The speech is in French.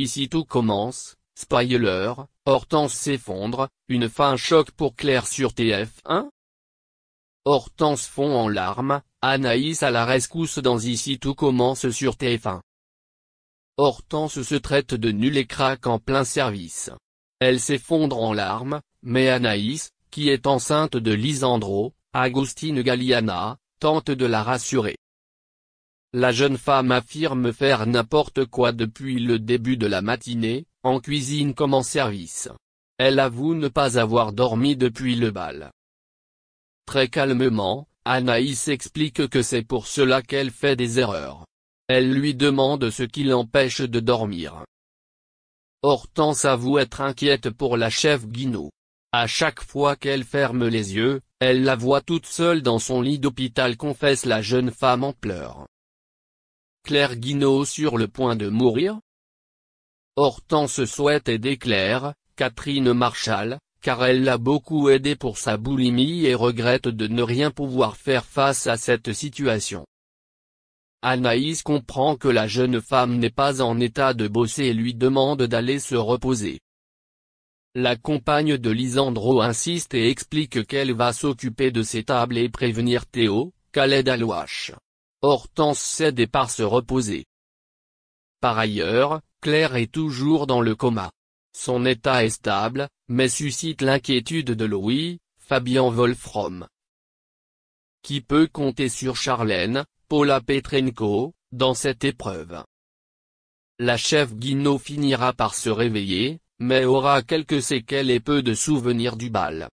Ici tout commence, spoiler, Hortense s'effondre, une fin choc pour Claire sur TF1 Hortense fond en larmes, Anaïs à la rescousse dans Ici tout commence sur TF1. Hortense se traite de nul et craque en plein service. Elle s'effondre en larmes, mais Anaïs, qui est enceinte de Lisandro, Agustine Galliana, tente de la rassurer. La jeune femme affirme faire n'importe quoi depuis le début de la matinée, en cuisine comme en service. Elle avoue ne pas avoir dormi depuis le bal. Très calmement, Anaïs explique que c'est pour cela qu'elle fait des erreurs. Elle lui demande ce qui l'empêche de dormir. Hortense avoue être inquiète pour la chef Guinot. À chaque fois qu'elle ferme les yeux, elle la voit toute seule dans son lit d'hôpital confesse la jeune femme en pleurs. Claire Guinaud sur le point de mourir Hortense souhaite aider Claire, Catherine Marshall, car elle l'a beaucoup aidée pour sa boulimie et regrette de ne rien pouvoir faire face à cette situation. Anaïs comprend que la jeune femme n'est pas en état de bosser et lui demande d'aller se reposer. La compagne de Lisandro insiste et explique qu'elle va s'occuper de ses tables et prévenir Théo, Khaled Alouache. Hortense cède et part se reposer. Par ailleurs, Claire est toujours dans le coma. Son état est stable, mais suscite l'inquiétude de Louis, Fabien Wolfram. Qui peut compter sur Charlène, Paula Petrenko, dans cette épreuve La chef Guinot finira par se réveiller, mais aura quelques séquelles et peu de souvenirs du bal.